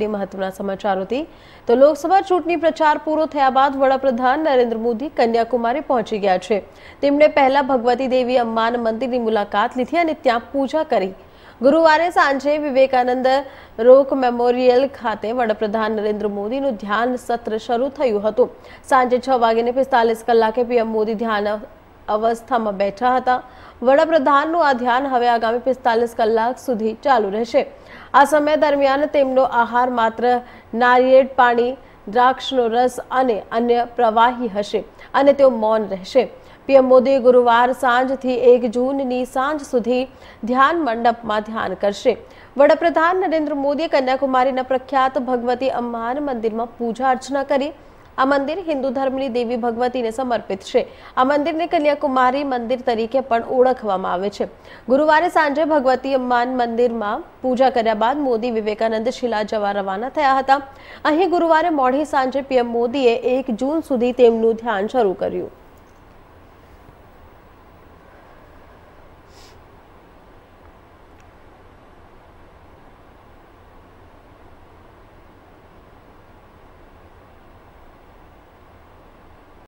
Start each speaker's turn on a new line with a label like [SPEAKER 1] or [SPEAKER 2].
[SPEAKER 1] day મહત્ત્વના સમાચારો થી તો લોકસભા ચૂંટણી પ્રચાર પૂરો થયા બાદ વડાપ્રધાન નરેન્દ્ર મોદી કન્યાકુમારી પહોંચી ગયા છે તેમણે પહેલા ભગવતી દેવી अम्માન મંદિરની મુલાકાત લીધી અને ત્યાં પૂજા કરી ગુરુવારે સાંજે વિવેકાનંદ રોક મેમોરિયલ ખાતે વડાપ્રધાન નરેન્દ્ર મોદીનું ધ્યાન સત્ર શરૂ થયું હતું સાંજે 6:45 કલાકે પીએમ મોદી ધ્યાન અવસ્થામાં બેઠા હતા વડાપ્રધાનનો આ ધ્યાન હવે આગામી 45 કલાક સુધી ચાલુ રહેશે આ સમય દરમિયાન તેમનો આહાર માત્ર નાળિયેર પાણી દ્રાક્ષનો રસ અને અન્ય પ્રવાહી હશે અને તેઓ મૌન રહેશે પીએમ મોદી ગુરુવાર સાંજથી 1 જૂન ની સાંજ સુધી ધ્યાન મંડપમાં ધ્યાન કરશે વડાપ્રધાન નરેન્દ્ર મોદી કન્યાકુમારીના પ્રખ્યાત ભગવતી અમ્માન મંદિરમાં પૂજા અર્ચના કરી આ મંદિર હિન્દુ ધર્મની દેવી ભગવતીને સમર્પિત છે આ મંદિરને કન્યાકુમારી મંદિર તરીકે પણ ઓળખવામાં આવે છે ગુરુવારે સાંજે ભગવતી માન મંદિરમાં પૂજા કર્યા બાદ મોદી વિવેકાનંદ શિલા જવા રવાના થયા હતા અહીં ગુરુવારે મોડી સાંજે પીએમ મોદીએ એક જૂન સુધી તેમનું ધ્યાન શરૂ કર્યું